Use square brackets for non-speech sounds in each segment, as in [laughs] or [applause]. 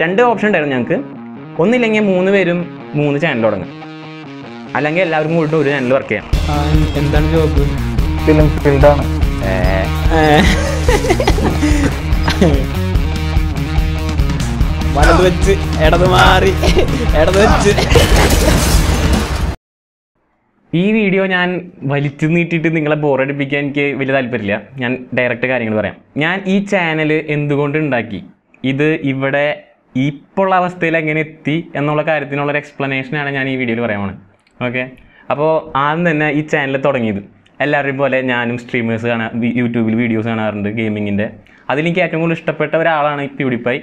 രണ്ട് ഓപ്ഷൻ ഉണ്ടായിരുന്നു ഞങ്ങൾക്ക് ഒന്നില്ലെങ്കിൽ മൂന്ന് പേരും മൂന്ന് ചാനൽ തുടങ്ങും അല്ലെങ്കിൽ എല്ലാവരും കൂടി ഒരു ചാനൽ വർക്ക് ചെയ്യാം എന്താണ് ജോബ് വലത് വെച്ച് ഇടത് മാറി ഇടത് വെച്ച് ഈ വീഡിയോ ഞാൻ വലിച്ചു നീട്ടിയിട്ട് നിങ്ങളെ ബോറടിപ്പിക്കാൻ എനിക്ക് വലിയ താല്പര്യമില്ല ഞാൻ ഡയറക്റ്റ് കാര്യങ്ങൾ പറയാം ഞാൻ ഈ ചാനൽ എന്തുകൊണ്ട് ഉണ്ടാക്കി ഇത് ഇവിടെ ഇപ്പോഴുള്ള അവസ്ഥയിൽ എങ്ങനെ എത്തി എന്നുള്ള കാര്യത്തിനുള്ളൊരു എക്സ്പ്ലനേഷനാണ് ഞാൻ ഈ വീഡിയോയിൽ പറയാൻ പോണത് ഓക്കെ അപ്പോൾ ആദ്യം തന്നെ ഈ ചാനൽ തുടങ്ങിയത് എല്ലാവരെയും പോലെ ഞാനും സ്ട്രീമേഴ്സ് കാണാൻ യൂട്യൂബിൽ വീഡിയോസ് കാണാറുണ്ട് ഗെയിമിങ്ങിൻ്റെ അതിലെനിക്ക് ഏറ്റവും കൂടുതൽ ഇഷ്ടപ്പെട്ട ഒരാളാണ് ഇവിടിപ്പായി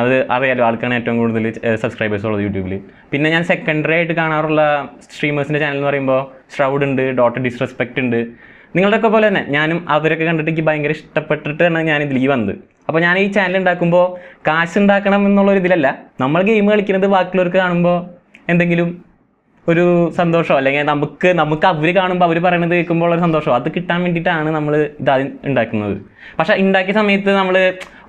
അത് അറിയാലോ ആൾക്കാണ് ഏറ്റവും കൂടുതൽ സബ്സ്ക്രൈബേഴ്സ് ഉള്ളത് യൂട്യൂബിൽ പിന്നെ ഞാൻ സെക്കൻഡറി ആയിട്ട് കാണാറുള്ള സ്ട്രീമേഴ്സിൻ്റെ ചാനൽ എന്ന് പറയുമ്പോൾ ഷ്രൗഡ് ഉണ്ട് ഡോട്ട് ഡിസ്റെസ്പെക്റ്റ് ഉണ്ട് നിങ്ങളുടെയൊക്കെ പോലെ തന്നെ ഞാനും അവരൊക്കെ കണ്ടിട്ട് എനിക്ക് ഭയങ്കര ഇഷ്ടപ്പെട്ടിട്ടാണ് ഞാൻ ഇതിലേക്ക് വന്നത് അപ്പോൾ ഞാൻ ഈ ചാനൽ ഉണ്ടാക്കുമ്പോൾ കാശ് ഉണ്ടാക്കണം എന്നുള്ളൊരു ഇതിലല്ല നമ്മൾ ഗെയിം കളിക്കുന്നത് ബാക്കിയുള്ളവർക്ക് കാണുമ്പോൾ എന്തെങ്കിലും ഒരു സന്തോഷം അല്ലെങ്കിൽ നമുക്ക് നമുക്ക് അവർ കാണുമ്പോൾ അവർ പറയണത് കേൾക്കുമ്പോൾ ഉള്ള സന്തോഷം അത് കിട്ടാൻ വേണ്ടിയിട്ടാണ് നമ്മൾ ഇത് ഉണ്ടാക്കുന്നത് പക്ഷെ ഉണ്ടാക്കിയ സമയത്ത് നമ്മൾ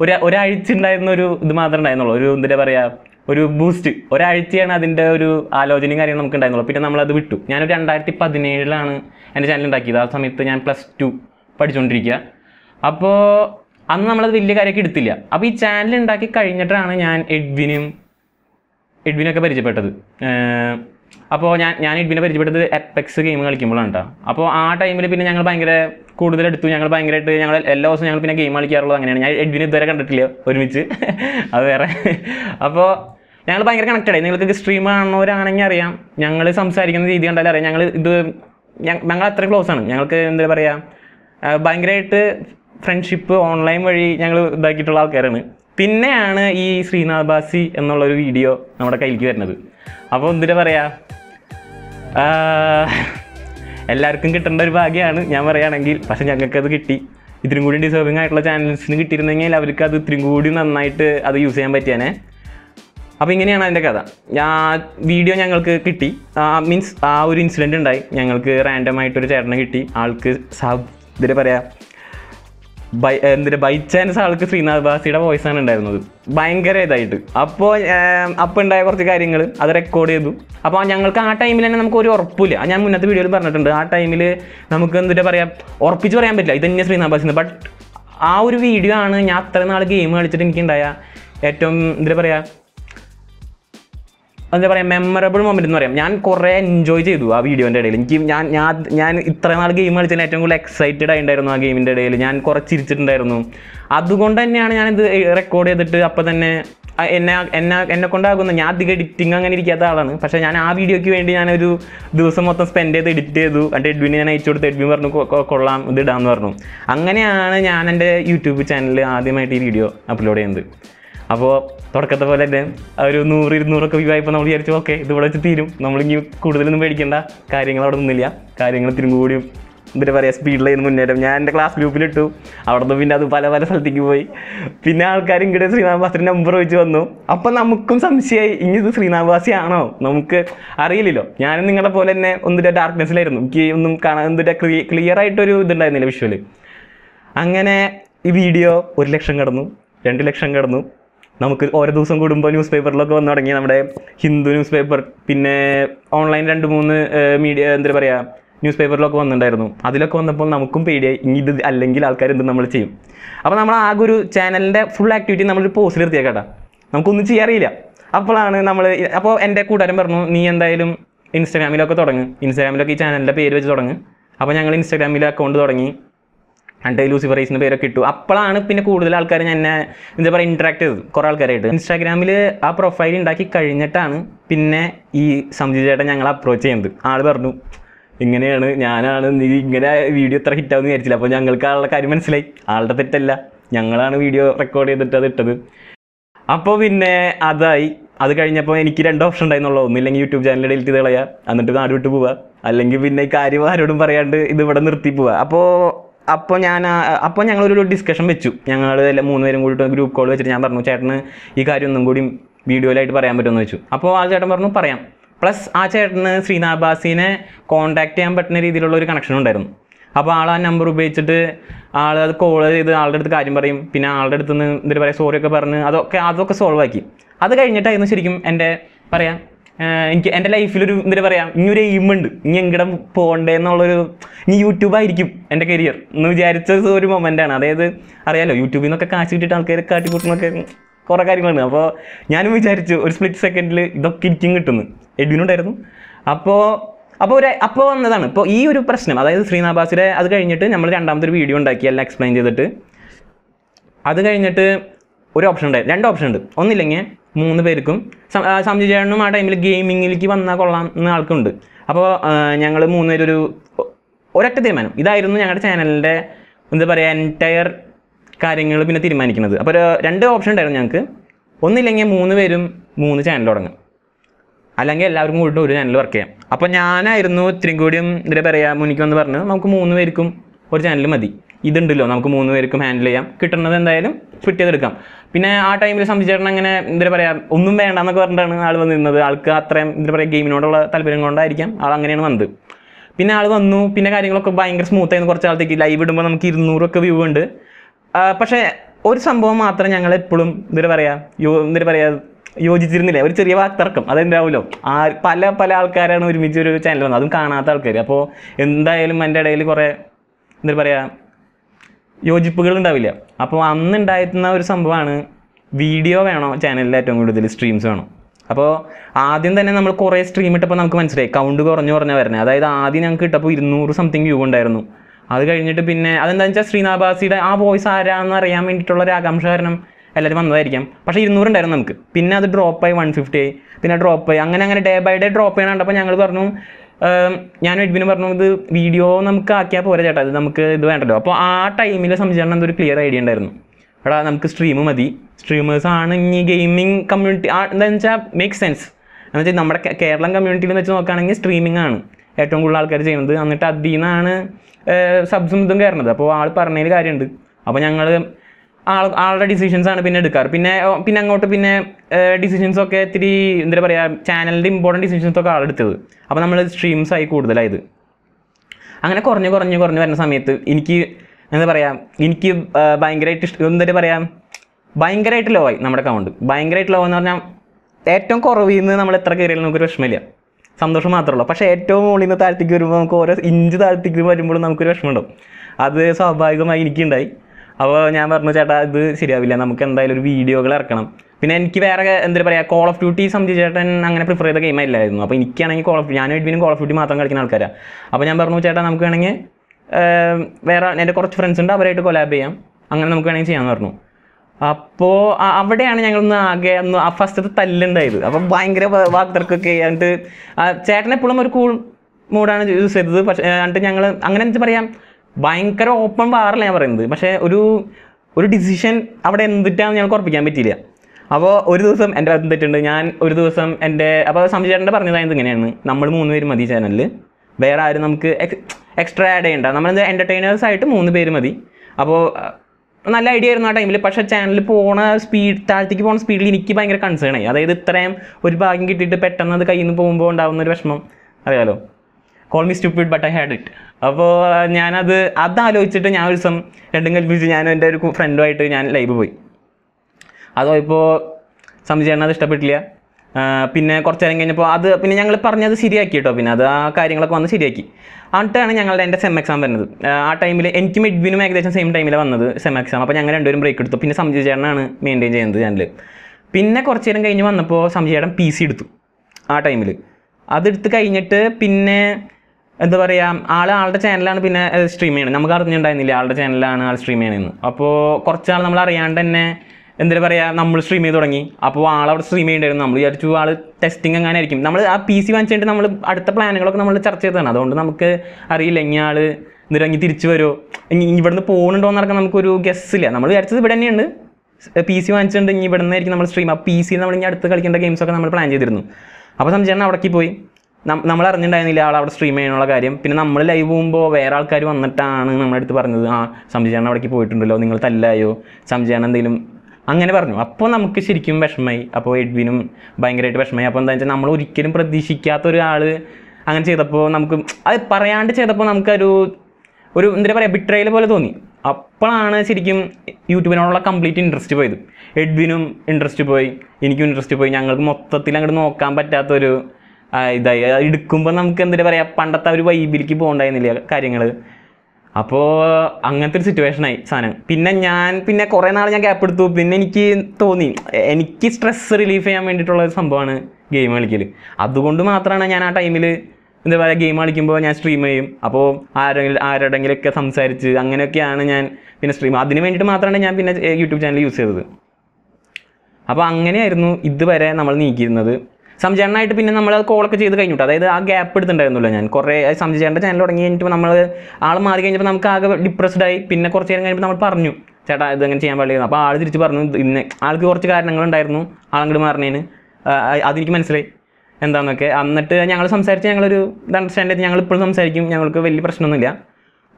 ഒരു ഒരാഴ്ച ഉണ്ടായിരുന്ന ഒരു ഇത് മാത്രമേ ഉണ്ടായിരുന്നുള്ളൂ ഒരു എന്താ പറയുക ഒരു ബൂസ്റ്റ് ഒരാഴ്ചയാണ് അതിൻ്റെ ഒരു ആലോചനയും കാര്യങ്ങളും നമുക്ക് ഉണ്ടായിരുന്നുള്ളൂ പിന്നെ നമ്മളത് വിട്ടു ഞാനൊരു രണ്ടായിരത്തി പതിനേഴിലാണ് എൻ്റെ ചാനൽ ഉണ്ടാക്കിയത് ആ സമയത്ത് ഞാൻ പ്ലസ് ടു പഠിച്ചുകൊണ്ടിരിക്കുക അപ്പോൾ അന്ന് നമ്മളത് വലിയ കാര്യമൊക്കെ എടുത്തില്ല അപ്പോൾ ഈ ചാനൽ ഉണ്ടാക്കി കഴിഞ്ഞിട്ടാണ് ഞാൻ എഡ്വിനും എഡ്വിനൊക്കെ പരിചയപ്പെട്ടത് അപ്പോൾ ഞാൻ ഞാൻ എഡ്വിനെ പരിചയപ്പെട്ടത് എപ്പെക്സ് ഗെയിം കളിക്കുമ്പോഴാണ് കേട്ടോ അപ്പോൾ ആ ടൈമിൽ പിന്നെ ഞങ്ങൾ ഭയങ്കര കൂടുതലെടുത്തു ഞങ്ങൾ ഭയങ്കരമായിട്ട് ഞങ്ങൾ എല്ലാ ദിവസവും ഞങ്ങൾ പിന്നെ ഗെയിം കളിക്കാറുള്ളത് അങ്ങനെയാണ് ഞാൻ എഡ്വിനെ ഇതുവരെ കണ്ടിട്ടില്ല ഒരുമിച്ച് [laughs] അത് വേറെ അപ്പോൾ ഞങ്ങൾ ഭയങ്കര കണക്റ്റഡ് നിങ്ങൾക്ക് സ്ട്രീം കാണുന്നവരാണെങ്കിൽ അറിയാം ഞങ്ങൾ സംസാരിക്കുന്ന രീതി കണ്ടാലും അറിയാം ഞങ്ങൾ ഇത് ഞങ്ങൾ അത്ര ക്ലോസ് ആണ് ഞങ്ങൾക്ക് എന്താ പറയുക ഭയങ്കരമായിട്ട് ഫ്രണ്ട്ഷിപ്പ് ഓൺലൈൻ വഴി ഞങ്ങൾ ഇതാക്കിയിട്ടുള്ള ആൾക്കാരാണ് പിന്നെയാണ് ഈ ശ്രീനാഥ് ബാസി എന്നുള്ളൊരു വീഡിയോ നമ്മുടെ കയ്യിലേക്ക് വരുന്നത് അപ്പോൾ എന്തിനാ പറയുക എല്ലാവർക്കും കിട്ടേണ്ട ഒരു ഭാഗ്യമാണ് ഞാൻ പറയുകയാണെങ്കിൽ പക്ഷെ ഞങ്ങൾക്കത് കിട്ടി ഇത്രയും കൂടി ഡിസേർവിങ് ആയിട്ടുള്ള ചാനൽസിന് കിട്ടിയിരുന്നെങ്കിൽ അവർക്ക് അത് ഇത്രയും കൂടി നന്നായിട്ട് അത് യൂസ് ചെയ്യാൻ പറ്റിയാനെ അപ്പോൾ ഇങ്ങനെയാണ് അതിൻ്റെ കഥ ഞാൻ വീഡിയോ ഞങ്ങൾക്ക് കിട്ടി മീൻസ് ആ ഒരു ഇൻസിഡൻറ്റ് ഉണ്ടായി ഞങ്ങൾക്ക് റാൻഡമായിട്ടൊരു ചേട്ടനെ കിട്ടി ആൾക്ക് സബ് ഇതിൽ പറയാം ബൈ എന്തിനാ ബൈ ചാൻസ് ആൾക്ക് ശ്രീനാഥ് ബാസിയുടെ വോയിസാണ് ഉണ്ടായിരുന്നത് ഭയങ്കര ഇതായിട്ട് അപ്പോൾ അപ്പോൾ ഉണ്ടായ കുറച്ച് കാര്യങ്ങൾ അത് റെക്കോർഡ് ചെയ്തു അപ്പോൾ ഞങ്ങൾക്ക് ആ ടൈമിൽ തന്നെ നമുക്ക് ഒരു ഉറപ്പില്ല ഞാൻ മുന്നത്തെ വീഡിയോയിൽ പറഞ്ഞിട്ടുണ്ട് ആ ടൈമിൽ നമുക്ക് എന്തിട്ട് പറയാം ഉറപ്പിച്ച് പറയാൻ പറ്റില്ല ഇത് തന്നെ ശ്രീനാഥ് ബാസിന്ന് ബട്ട് ആ ഒരു വീഡിയോ ആണ് ഞാൻ അത്ര നാൾ ഗെയിം കളിച്ചിട്ട് എനിക്കുണ്ടായ ഏറ്റവും എന്താ പറയുക എന്താ പറയുക മെമ്മറബിൾ മൊമെൻ്റ് എന്ന് പറയാം ഞാൻ കുറേ എൻജോയ് ചെയ്തു ആ വീഡിയോൻ്റെ ഇടയിൽ എനിക്ക് ഞാൻ ഞാൻ ഞാൻ ഇത്ര നാൾ ഗെയിം കളിച്ചതിന് ഏറ്റവും കൂടുതൽ എക്സൈറ്റഡ് ആയിട്ടുണ്ടായിരുന്നു ആ ഗെയിമിൻ്റെ ഇടയിൽ ഞാൻ കുറേ ചിരിച്ചിട്ടുണ്ടായിരുന്നു അതുകൊണ്ട് തന്നെയാണ് ഞാനിത് റെക്കോർഡ് ചെയ്തിട്ട് അപ്പം തന്നെ എന്നെ എന്നെ എന്നെ കൊണ്ടാകുന്നത് ഞാൻ അധികം എഡിറ്റിംഗ് അങ്ങനെ ഇരിക്കാത്ത ആളാണ് പക്ഷേ ഞാൻ ആ വീഡിയോയ്ക്ക് വേണ്ടി ഞാനൊരു ദിവസം മൊത്തം സ്പെൻഡ് ചെയ്ത് എഡിറ്റ് ചെയ്തു എന്നിട്ട് എഡ്വിന് ഞാൻ അയച്ചു കൊടുത്ത് എഡ്വിൻ പറഞ്ഞു കൊള്ളാം ഇത് ഇടാമെന്ന് പറഞ്ഞു അങ്ങനെയാണ് ഞാൻ എൻ്റെ യൂട്യൂബ് ചാനലിൽ ആദ്യമായിട്ട് ഈ വീഡിയോ അപ്ലോഡ് ചെയ്യുന്നത് അപ്പോൾ തുടക്കത്തെ പോലെ തന്നെ ഒരു നൂറ് ഇരുന്നൂറൊക്കെ വ്യൂ ആയപ്പോൾ നമ്മൾ വിചാരിച്ചു ഓക്കെ ഇതിവിടെ വെച്ച് തീരും നമ്മളിങ്ങി കൂടുതലൊന്നും പേടിക്കേണ്ട കാര്യങ്ങൾ അവിടെ നിന്നില്ല കാര്യങ്ങൾ തിരുമ്പൂടി എന്താ പറയുക സ്പീഡിലായിരുന്നു മുന്നേറ്റം ഞാൻ എൻ്റെ ക്ലാസ് ഗ്രൂപ്പിലിട്ടു അവിടെ നിന്ന് പിന്നെ അത് പല പല സ്ഥലത്തേക്ക് പോയി പിന്നെ ആൾക്കാർ ഇങ്ങോട്ട് ശ്രീനാഥ് ബാസിൻ്റെ നമ്പർ ചോദിച്ച് വന്നു അപ്പം നമുക്കും സംശയമായി ഇനി ഇത് ശ്രീനാഥ് നമുക്ക് അറിയില്ലല്ലോ ഞാനും നിങ്ങളെ പോലെ തന്നെ ഒന്നിൻ്റെ ഡാർക്ക്നെസ്സിലായിരുന്നു എനിക്ക് ഒന്നും കാണാൻ എന്തിൻ്റെ ക്ലിയർ ആയിട്ടൊരു ഇതുണ്ടായിരുന്നില്ല വിഷ്വല് അങ്ങനെ ഈ വീഡിയോ ഒരു ലക്ഷം കടന്നു രണ്ട് ലക്ഷം കടന്നു നമുക്ക് ഓരോ ദിവസം കൂടുമ്പോൾ ന്യൂസ് പേപ്പറിലൊക്കെ വന്നു തുടങ്ങി നമ്മുടെ ഹിന്ദു ന്യൂസ് പേപ്പർ പിന്നെ ഓൺലൈൻ രണ്ട് മൂന്ന് മീഡിയ എന്താ പറയുക ന്യൂസ് പേപ്പറിലൊക്കെ വന്നിട്ടുണ്ടായിരുന്നു അതിലൊക്കെ വന്നപ്പോൾ നമുക്കും പേടിയായി ഇത് അല്ലെങ്കിൽ ആൾക്കാർ എന്ത് നമ്മൾ ചെയ്യും അപ്പോൾ നമ്മൾ ആകെ ഒരു ചാനലിൻ്റെ ഫുൾ ആക്ടിവിറ്റി നമ്മളൊരു പോസ്റ്റിൽ കേട്ടോ നമുക്കൊന്നും ചെയ്യാറിയില്ല അപ്പോഴാണ് നമ്മൾ അപ്പോൾ എൻ്റെ കൂട്ടുകാരൻ പറഞ്ഞു നീ എന്തായാലും ഇൻസ്റ്റാഗ്രാമിലൊക്കെ തുടങ്ങും ഇൻസ്റ്റാഗ്രാമിലൊക്കെ ഈ ചാനലിൻ്റെ പേര് വെച്ച് തുടങ്ങും അപ്പോൾ ഞങ്ങൾ ഇൻസ്റ്റാഗ്രാമിൽ അക്കൗണ്ട് തുടങ്ങി അണ്ട് ലൂസിഫറൈസിൻ്റെ പേരൊക്കെ ഇട്ടു അപ്പോഴാണ് പിന്നെ കൂടുതൽ ആൾക്കാർ ഞാൻ എന്നെ എന്താ പറയുക ഇൻട്രാക്ട് ചെയ്തത് കുറേ ആൾക്കാരായിട്ട് ഇൻസ്റ്റാഗ്രാമിൽ ആ പ്രൊഫൈൽ ഉണ്ടാക്കി കഴിഞ്ഞിട്ടാണ് പിന്നെ ഈ സംജി ചേട്ടൻ ഞങ്ങൾ അപ്രോച്ച് ചെയ്യുന്നത് ആൾ പറഞ്ഞു ഇങ്ങനെയാണ് ഞാനാണ് നീ ഇങ്ങനെ വീഡിയോ ഇത്ര ഹിറ്റാവും വിചാരിച്ചില്ല അപ്പോൾ ഞങ്ങൾക്ക് ആളുടെ കാര്യം മനസ്സിലായി ആളുടെ തെറ്റല്ല ഞങ്ങളാണ് വീഡിയോ റെക്കോർഡ് ചെയ്തിട്ട് അത് ഇട്ടത് അപ്പോൾ പിന്നെ അതായി അത് കഴിഞ്ഞപ്പോൾ എനിക്ക് രണ്ട് ഓപ്ഷൻ ഉണ്ടായിരുന്നുള്ളൂ ഒന്നില്ലെങ്കിൽ യൂട്യൂബ് ചാനൽ ഡെലിറ്റ് ചെയ്ത് കളയുക എന്നിട്ട് നാട് വിട്ട് പോവുക അല്ലെങ്കിൽ പിന്നെ കാര്യം ആരോടും പറയാണ്ട് ഇത് ഇവിടെ നിർത്തി പോവുക അപ്പോൾ അപ്പോൾ ഞാൻ അപ്പോൾ ഞങ്ങളൊരു ഡിസ്കഷൻ വെച്ചു ഞങ്ങൾ എല്ലാം മൂന്ന് പേരും കൂടിയിട്ട് ഗ്രൂപ്പ് കോൾ വെച്ചിട്ട് ഞാൻ പറഞ്ഞു ചേട്ടന് ഈ കാര്യം ഒന്നും കൂടി വീഡിയോയിലായിട്ട് പറയാൻ പറ്റുമെന്ന് വെച്ചു അപ്പോൾ ആ ചേട്ടൻ പറഞ്ഞു പറയാം പ്ലസ് ആ ചേട്ടന് ശ്രീനാഭാസിനെ കോൺടാക്ട് ചെയ്യാൻ പറ്റുന്ന രീതിയിലുള്ള ഒരു കണക്ഷൻ ഉണ്ടായിരുന്നു അപ്പോൾ ആൾ ആ നമ്പർ ഉപയോഗിച്ചിട്ട് ആൾ അത് കോൾ ചെയ്ത് ആളുടെ അടുത്ത് കാര്യം പറയും പിന്നെ ആളുടെ അടുത്ത് നിന്ന് എന്തൊരു പറയുക സോറിയൊക്കെ പറഞ്ഞ് അതൊക്കെ അതൊക്കെ സോൾവ് ആക്കി അത് കഴിഞ്ഞിട്ടായിരുന്നു ശരിക്കും എൻ്റെ പറയാം എനിക്ക് എൻ്റെ ലൈഫിലൊരു എന്താ പറയുക ഇനിയൊരു എയിമുണ്ട് ഇനി എങ്ങടെ പോകണ്ടേ എന്നുള്ളൊരു ഇനി യൂട്യൂബായിരിക്കും എൻ്റെ കരിയർ എന്ന് വിചാരിച്ച ഒരു മൊമെൻ്റാണ് അതായത് അറിയാലോ യൂട്യൂബിൽ നിന്നൊക്കെ കാശ് കിട്ടിയിട്ട് ആൾക്കാരെ കാട്ടിക്കൂട്ടുന്നൊക്കെ കുറേ കാര്യങ്ങളുണ്ട് അപ്പോൾ ഞാനും വിചാരിച്ചു ഒരു സ്പ്ലിറ്റ് സെക്കൻഡിൽ ഇതൊക്കെ ഇരിക്കും കിട്ടുന്നു എഡ്വിനുണ്ടായിരുന്നു അപ്പോൾ അപ്പോൾ ഒരു അപ്പോൾ വന്നതാണ് ഇപ്പോൾ ഈ ഒരു പ്രശ്നം അതായത് ശ്രീനാഭാസിയുടെ അത് കഴിഞ്ഞിട്ട് നമ്മൾ രണ്ടാമത്തെ ഒരു വീഡിയോ ഉണ്ടാക്കി എല്ലാം എക്സ്പ്ലെയിൻ ചെയ്തിട്ട് അത് കഴിഞ്ഞിട്ട് ഒരു ഓപ്ഷൻ ഉണ്ടായിരുന്നു രണ്ട് ഓപ്ഷൻ ഉണ്ട് ഒന്നില്ലെങ്കിൽ മൂന്ന് പേർക്കും സംജു ചേട്ടനും ആ ടൈമിൽ ഗെയിമിങ്ങിലേക്ക് വന്നാൽ കൊള്ളാം എന്ന ആൾക്കുണ്ട് അപ്പോൾ ഞങ്ങൾ മൂന്ന് പേരൊരു ഒരൊറ്റ തീരുമാനം ഇതായിരുന്നു ഞങ്ങളുടെ ചാനലിൻ്റെ എന്താ പറയുക എൻറ്റയർ കാര്യങ്ങൾ പിന്നെ തീരുമാനിക്കുന്നത് അപ്പോൾ ഒരു രണ്ട് ഓപ്ഷൻ ഉണ്ടായിരുന്നു ഞങ്ങൾക്ക് ഒന്നില്ലെങ്കിൽ മൂന്ന് പേരും മൂന്ന് ചാനൽ തുടങ്ങും അല്ലെങ്കിൽ എല്ലാവർക്കും കൂടി ഒരു ചാനൽ വർക്ക് ചെയ്യാം അപ്പോൾ ഞാനായിരുന്നു ഇത്രയും കൂടിയും എന്താ പറയുക മുനിക്കുമെന്ന് പറഞ്ഞത് നമുക്ക് മൂന്ന് പേർക്കും ഒരു ചാനൽ മതി ഇതുണ്ടല്ലോ നമുക്ക് മൂന്ന് പേർക്കും ഹാൻഡിൽ ചെയ്യാം കിട്ടുന്നത് എന്തായാലും സ്പിറ്റ് ചെയ്തെടുക്കാം പിന്നെ ആ ടൈമിൽ സംബന്ധിച്ചേട്ടൻ അങ്ങനെ എന്താ പറയുക ഒന്നും വേണ്ട എന്നൊക്കെ പറഞ്ഞിട്ടാണ് ആൾ വന്നിരുന്നത് ആൾക്ക് അത്രയും എന്താ പറയുക ഗെയിമിനോടുള്ള താല്പര്യം കൊണ്ടായിരിക്കാം ആൾ അങ്ങനെയാണ് വന്നത് പിന്നെ ആൾ വന്നു പിന്നെ കാര്യങ്ങളൊക്കെ ഭയങ്കര സ്മൂത്ത് ആയിരുന്നു കുറച്ച് ആൾക്ക് ലൈവ് ഇടുമ്പോൾ നമുക്ക് ഇരുന്നൂറൊക്കെ വ്യൂ ഉണ്ട് പക്ഷേ ഒരു സംഭവം മാത്രം ഞങ്ങൾ എപ്പോഴും എന്താ പറയുക യോ എന്താ പറയുക യോജിച്ചിരുന്നില്ല ഒരു ചെറിയ വാക്തർക്കം അതെന്താവുമല്ലോ ആ പല പല ആൾക്കാരാണ് ഒരുമിച്ച് ഒരു ചാനൽ വന്നത് അതും കാണാത്ത ആൾക്കാർ അപ്പോൾ എന്തായാലും എൻ്റെ ഇടയിൽ കുറേ എന്താ പറയുക യോജിപ്പുകൾ ഉണ്ടാവില്ല അപ്പോൾ അന്ന് ഒരു സംഭവമാണ് വീഡിയോ വേണോ ചാനലിൽ ഏറ്റവും കൂടുതൽ സ്ട്രീംസ് വേണം അപ്പോൾ ആദ്യം തന്നെ നമ്മൾ കുറേ സ്ട്രീം ഇട്ടപ്പോൾ നമുക്ക് മനസ്സിലായി കൗണ്ട് കുറഞ്ഞു കുറഞ്ഞ വരണേ അതായത് ആദ്യം ഞങ്ങൾക്ക് ഇട്ടപ്പോൾ ഇരുന്നൂറ് സംതിങ് വ്യൂ ഉണ്ടായിരുന്നു അത് കഴിഞ്ഞിട്ട് പിന്നെ അതെന്താണെന്ന് വെച്ചാൽ ശ്രീനാഭാസിയുടെ ആ വോയിസ് ആരാണെന്ന് അറിയാൻ വേണ്ടിയിട്ടുള്ള ഒരു ആകാംക്ഷ കാരണം എല്ലാവരും വന്നതായിരിക്കാം പക്ഷേ ഉണ്ടായിരുന്നു നമുക്ക് പിന്നെ അത് ഡ്രോപ്പായി വൺ ഫിഫ്റ്റി ആയി പിന്നെ ഡ്രോപ്പായി അങ്ങനെ അങ്ങനെ ഡേ ബൈ ഡേ ഡ്രോപ്പ് ചെയ്യണം കണ്ടപ്പോൾ ഞങ്ങൾ പറഞ്ഞു ഞാൻ എഡ്വിനും പറഞ്ഞു ഇത് വീഡിയോ നമുക്ക് ആക്കിയാൽ പോരാ ചേട്ടാ ഇത് നമുക്ക് ഇത് വേണ്ടല്ലോ അപ്പോൾ ആ ടൈമിൽ സംജാണ് എന്തൊരു ക്ലിയർ ഐഡിയ ഉണ്ടായിരുന്നു എടാ നമുക്ക് സ്ട്രീം മതി സ്ട്രീമേഴ്സാണ് ഇനി ഗെയിമിംഗ് കമ്മ്യൂണിറ്റി എന്താണെന്ന് വെച്ചാൽ മേക്ക് സെൻസ് എന്ന് വെച്ചാൽ നമ്മുടെ കേരളം കമ്മ്യൂണിറ്റിയിൽ വെച്ച് നോക്കുകയാണെങ്കിൽ സ്ട്രീമിംഗ് ആണ് ഏറ്റവും കൂടുതൽ ആൾക്കാർ ചെയ്യുന്നത് എന്നിട്ട് അതിൽ നിന്നാണ് സബ്സും ഇതും കയറുന്നത് അപ്പോൾ ആൾ പറഞ്ഞതിൽ കാര്യമുണ്ട് അപ്പോൾ ഞങ്ങൾ ആൾ ആളുടെ ഡിസിഷൻസ് ആണ് പിന്നെ എടുക്കാറ് പിന്നെ പിന്നെ അങ്ങോട്ട് പിന്നെ ഡിസിഷൻസ് ഒക്കെ ഇത്തിരി എന്താ പറയുക ചാനലിൻ്റെ ഇമ്പോർട്ടൻറ്റ് ഡിസിഷൻസ് ഒക്കെ ആളെടുത്തത് അപ്പോൾ നമ്മൾ സ്ട്രീംസ് ആയി കൂടുതലായത് അങ്ങനെ കുറഞ്ഞ് കുറഞ്ഞ് കുറഞ്ഞ് വരുന്ന സമയത്ത് എനിക്ക് എന്താ പറയുക എനിക്ക് ഭയങ്കരമായിട്ട് ഇഷ്ടം എന്താ പറയുക ഭയങ്കരമായിട്ട് ലോ ആയി നമ്മുടെ അക്കൗണ്ട് ഭയങ്കരമായിട്ട് ലോ എന്ന് പറഞ്ഞാൽ ഏറ്റവും കുറവിൽ നിന്ന് നമ്മൾ എത്ര കയറിയാലും നമുക്കൊരു വിഷമമില്ല സന്തോഷം മാത്രമേ ഉള്ളൂ പക്ഷേ ഏറ്റവും മുകളിൽ നിന്ന് താഴ്ത്തേക്ക് വരുമ്പോൾ നമുക്ക് ഓരോ ഇഞ്ച് താഴ്ത്തേക്ക് വരുമ്പോഴും നമുക്കൊരു വിഷമമുണ്ടാവും അത് സ്വാഭാവികമായി എനിക്കുണ്ടായി അപ്പോൾ ഞാൻ പറഞ്ഞു ചേട്ടാ ഇത് ശരിയാവില്ല നമുക്ക് എന്തായാലും ഒരു വീഡിയോകൾ ഇറക്കണം പിന്നെ എനിക്ക് വേറെ എന്താ പറയുക കോൾ ഓഫ് ഡ്യൂട്ടി സംബന്ധിച്ച് ചേട്ടൻ അങ്ങനെ പ്രിഫർ ചെയ്ത ഗെയിം അല്ലായിരുന്നു അപ്പോൾ എനിക്കാണെങ്കിൽ കോൾ ഓഫ് ഞാനും എഡ്വിനും കോൾ ഓഫ് ഡ്യൂട്ടി മാത്രം കളിക്കുന്ന ആൾക്കാരാണ് അപ്പോൾ ഞാൻ പറഞ്ഞു ചേട്ടാ നമുക്ക് വേണമെങ്കിൽ വേറെ എൻ്റെ കുറച്ച് ഫ്രണ്ട്സ് ഉണ്ട് അവരായിട്ട് കൊലാബ് ചെയ്യാം അങ്ങനെ നമുക്ക് വേണമെങ്കിൽ ചെയ്യാമെന്ന് പറഞ്ഞു അപ്പോൾ അവിടെയാണ് ഞങ്ങളൊന്ന് ആകെ ഒന്ന് ആ ഫസ്റ്റത്തെ തല്ലുണ്ടായത് അപ്പം ഭയങ്കര വാക്തർക്കൊക്കെ എന്നിട്ട് ചേട്ടനെപ്പോഴും ഒരു കൂൾ മൂഡാണ് യൂസ് ചെയ്തത് പക്ഷേ എന്നിട്ട് ഞങ്ങൾ അങ്ങനെ എന്താ പറയാം ഭയങ്കര ഓപ്പൺ വാറല്ല ഞാൻ പറയുന്നത് പക്ഷേ ഒരു ഒരു ഡിസിഷൻ അവിടെ എന്തിട്ടാണെന്ന് ഞങ്ങൾക്ക് ഉറപ്പിക്കാൻ പറ്റിയില്ല അപ്പോൾ ഒരു ദിവസം എൻ്റെ ഭാഗത്തും തെറ്റുണ്ട് ഞാൻ ഒരു ദിവസം എൻ്റെ അപ്പോൾ സംശയേട്ടൻ്റെ പറഞ്ഞതായത് ഇങ്ങനെയാണ് നമ്മൾ മൂന്ന് പേര് മതി ചാനലിൽ വേറെ ആരും നമുക്ക് എക്സ്ട്രാ ആഡ് ചെയ്യണ്ട നമ്മളെന്ത് എൻ്റർടൈനേഴ്സ് ആയിട്ട് മൂന്ന് പേര് മതി അപ്പോൾ നല്ല ഐഡിയ ആയിരുന്നു ആ ടൈമിൽ പക്ഷേ ചാനലിൽ പോണ സ്പീഡ് താഴത്തേക്ക് പോണ സ്പീഡിൽ എനിക്ക് ഭയങ്കര കൺസേൺ ആയി അതായത് ഇത്രയും ഒരു ഭാഗ്യം കിട്ടിയിട്ട് പെട്ടെന്ന് അത് കയ്യിൽ നിന്ന് പോകുമ്പോൾ ഉണ്ടാകുന്ന ഒരു വിഷമം അറിയാലോ call me stupid but I had it അപ്പോൾ ഞാനത് അതാലോചിച്ചിട്ട് ഞാൻ ഒരു ദിവസം രണ്ടും കൽപ്പിച്ച് ഞാൻ എൻ്റെ ഒരു ഫ്രണ്ടുമായിട്ട് ഞാൻ ലൈവ് പോയി അത് ഇപ്പോൾ സംശയം അത് ഇഷ്ടപ്പെട്ടില്ല പിന്നെ കുറച്ച് നേരം കഴിഞ്ഞപ്പോൾ അത് പിന്നെ ഞങ്ങൾ പറഞ്ഞത് ശരിയാക്കി കേട്ടോ പിന്നെ അത് ആ കാര്യങ്ങളൊക്കെ വന്ന് ശരിയാക്കി എന്നിട്ടാണ് ഞങ്ങളുടെ എൻ്റെ സെം എക്സാം വരുന്നത് ആ ടൈമിൽ എനിക്കും എഡ്വിനും ഏകദേശം സെയിം ടൈമിൽ വന്നത് സെം എക്സാം അപ്പോൾ ഞങ്ങൾ രണ്ടുപേരും ബ്രേക്ക് എടുത്തു പിന്നെ സംജയ് ചേട്ടനാണ് മെയിൻറ്റെയിൻ ചെയ്യുന്നത് ചാനൽ പിന്നെ കുറച്ച് നേരം കഴിഞ്ഞ് വന്നപ്പോൾ സംജയ് ചേട്ടൻ പി സി എടുത്തു ആ ടൈമിൽ അതെടുത്ത് കഴിഞ്ഞിട്ട് പിന്നെ എന്താ പറയുക ആൾ ആളുടെ ചാനലാണ് പിന്നെ സ്ട്രീം ചെയ്യണം നമുക്ക് അറിഞ്ഞിട്ടുണ്ടായിരുന്നില്ല ആളുടെ ചാനലാണ് ആൾ സ്ട്രീം ചെയ്യണമെന്ന് അപ്പോൾ കുറച്ചാൾ നമ്മൾ അറിയാണ്ട് തന്നെ എന്താ പറയുക നമ്മൾ സ്ട്രീം ചെയ്ത് തുടങ്ങി അപ്പോൾ ആളവിടെ സ്ട്രീം ചെയ്യേണ്ടായിരുന്നു നമ്മൾ വിചാരിച്ചു ആൾ ടെസ്റ്റിംഗ് അങ്ങനെ ആയിരിക്കും നമ്മൾ ആ പി സി വാങ്ങിച്ചിട്ട് നമ്മൾ അടുത്ത പ്ലാനുകളൊക്കെ നമ്മൾ ചർച്ച ചെയ്തതാണ് അതുകൊണ്ട് നമുക്ക് അറിയില്ല ഇനി ആൾ എന്നിട്ട് തിരിച്ചു വരുമോ ഇനി ഇവിടുന്ന് പോകുന്നുണ്ടോ എന്നൊക്കെ നമുക്കൊരു ഇല്ല നമ്മൾ വിചാരിച്ചത് ഇവിടെ തന്നെയുണ്ട് പി സി വാങ്ങിച്ചിട്ടുണ്ട് ഇനി ഇവിടെ നിന്നായിരിക്കും നമ്മൾ സ്ട്രീം ആ പി സി നമ്മൾ ഇനി അടുത്ത് കളിക്കേണ്ട ഗെയിംസൊക്കെ നമ്മൾ പ്ലാൻ ചെയ്തിരുന്നു അപ്പോൾ സംശയം അവിടേക്ക് പോയി നമ്മൾ അറിഞ്ഞിട്ടുണ്ടായിരുന്നില്ല ആൾ അവിടെ സ്ട്രീം ചെയ്യാനുള്ള കാര്യം പിന്നെ നമ്മൾ ലൈവ് പോകുമ്പോൾ വേറെ ആൾക്കാർ വന്നിട്ടാണ് നമ്മുടെ അടുത്ത് പറഞ്ഞത് ആ സംജയാണ് അവിടേക്ക് പോയിട്ടുണ്ടല്ലോ നിങ്ങൾ തല്ലായോ സംജയാണ് എന്തെങ്കിലും അങ്ങനെ പറഞ്ഞു അപ്പോൾ നമുക്ക് ശരിക്കും വിഷമമായി അപ്പോൾ എഡ്വിനും ഭയങ്കരമായിട്ട് വിഷമമായി അപ്പോൾ എന്താ വെച്ചാൽ നമ്മൾ ഒരിക്കലും പ്രതീക്ഷിക്കാത്ത ഒരാൾ അങ്ങനെ ചെയ്തപ്പോൾ നമുക്ക് അത് പറയാണ്ട് ചെയ്തപ്പോൾ നമുക്കൊരു ഒരു എന്താ പറയുക ബിട്രയൽ പോലെ തോന്നി അപ്പോഴാണ് ശരിക്കും യൂട്യൂബിനോടുള്ള കംപ്ലീറ്റ് ഇൻട്രസ്റ്റ് പോയത് എഡ്വിനും ഇൻട്രസ്റ്റ് പോയി എനിക്കും ഇൻട്രസ്റ്റ് പോയി ഞങ്ങൾക്ക് മൊത്തത്തിൽ അങ്ങോട്ട് നോക്കാൻ പറ്റാത്തൊരു ഇതായി എടുക്കുമ്പോൾ നമുക്ക് എന്താ പറയുക പണ്ടത്തെ ഒരു വൈബിലേക്ക് പോകണ്ടായിരുന്നില്ല കാര്യങ്ങൾ അപ്പോൾ അങ്ങനത്തെ ഒരു സിറ്റുവേഷനായി സാധനം പിന്നെ ഞാൻ പിന്നെ കുറേ നാൾ ഞാൻ ഗ്യാപ്പ് എടുത്തു പിന്നെ എനിക്ക് തോന്നി എനിക്ക് സ്ട്രെസ് റിലീഫ് ചെയ്യാൻ വേണ്ടിയിട്ടുള്ള ഒരു സംഭവമാണ് ഗെയിം കളിക്കൽ അതുകൊണ്ട് മാത്രമാണ് ഞാൻ ആ ടൈമിൽ എന്താ പറയുക ഗെയിം കളിക്കുമ്പോൾ ഞാൻ സ്ട്രീം ചെയ്യും അപ്പോൾ ആരെങ്കിലും ആരോടെങ്കിലൊക്കെ സംസാരിച്ച് അങ്ങനെയൊക്കെയാണ് ഞാൻ പിന്നെ സ്ട്രീം അതിന് വേണ്ടിയിട്ട് മാത്രമാണ് ഞാൻ പിന്നെ യൂട്യൂബ് ചാനൽ യൂസ് ചെയ്തത് അപ്പോൾ അങ്ങനെയായിരുന്നു ഇതുവരെ നമ്മൾ നീക്കിയിരുന്നത് സംജേണനായിട്ട് പിന്നെ നമ്മൾ അത് കോളൊക്കെ ചെയ്ത് കഴിഞ്ഞിട്ട് അതായത് ആ ഗ്യാപ്പ് എടുത്തിട്ടുണ്ടായിരുന്നില്ല ഞാൻ കുറേ സംജേണൻ്റെ ചാനൽ തുടങ്ങി കഴിഞ്ഞിട്ട് നമ്മൾ ആൾ മാറി കഴിഞ്ഞപ്പോൾ നമുക്ക് ആകെ ഡിപ്രസ്ഡ് ആയി പിന്നെ കുറച്ച് നേരം കഴിഞ്ഞപ്പോൾ നമ്മൾ പറഞ്ഞു ചേട്ടാ ഇതങ്ങനെ ചെയ്യാൻ പാടില്ല അപ്പോൾ ആൾ തിരിച്ച് പറഞ്ഞു ഇന്ന് ആൾക്ക് കുറച്ച് കാരണങ്ങളുണ്ടായിരുന്നു ആളങ്ങോട്ട് മാറണേന് അതെനിക്ക് മനസ്സിലായി എന്താണെന്നൊക്കെ എന്നിട്ട് ഞങ്ങൾ സംസാരിച്ച് ഞങ്ങളൊരു ഇത് അണ്ടർസ്റ്റാൻഡ് ചെയ്ത് ഞങ്ങൾ ഇപ്പോഴും സംസാരിക്കും ഞങ്ങൾക്ക് വലിയ പ്രശ്നമൊന്നുമില്ല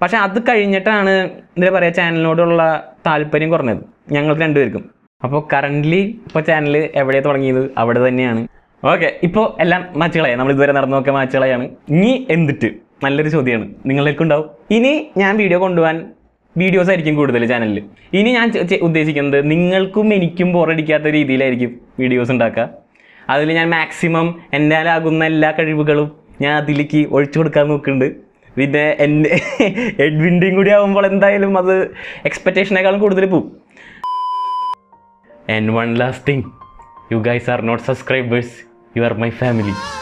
പക്ഷേ അത് കഴിഞ്ഞിട്ടാണ് എന്താ പറയുക ചാനലിനോടുള്ള താല്പര്യം കുറഞ്ഞത് ഞങ്ങൾക്ക് രണ്ടുപേർക്കും അപ്പോൾ കറൻ്റ്ലി ഇപ്പോൾ ചാനൽ എവിടെ തുടങ്ങിയത് അവിടെ തന്നെയാണ് ഓക്കെ ഇപ്പോൾ എല്ലാം കളയാം നമ്മൾ ഇതുവരെ നടന്നു നോക്കിയ മാച്ചുകളായാണ് ഇനി എന്തിട്ട് നല്ലൊരു ചോദ്യമാണ് നിങ്ങളിലേക്ക് ഉണ്ടാവും ഇനി ഞാൻ വീഡിയോ കൊണ്ടുപോകാൻ വീഡിയോസ് ആയിരിക്കും കൂടുതൽ ചാനലിൽ ഇനി ഞാൻ ഉദ്ദേശിക്കുന്നത് നിങ്ങൾക്കും എനിക്കും ബോറടിക്കാത്ത രീതിയിലായിരിക്കും വീഡിയോസ് ഉണ്ടാക്കുക അതിൽ ഞാൻ മാക്സിമം എന്നാലാകുന്ന എല്ലാ കഴിവുകളും ഞാൻ അതിലേക്ക് ഒഴിച്ചു കൊടുക്കാൻ നോക്കുന്നുണ്ട് പിന്നെ എൻ്റെ എഡ്വിൻ്റെയും [laughs] കൂടി ആകുമ്പോൾ എന്തായാലും അത് എക്സ്പെക്റ്റേഷനേക്കാളും കൂടുതൽ പോവും and one last thing you guys are not subscribers You are my family.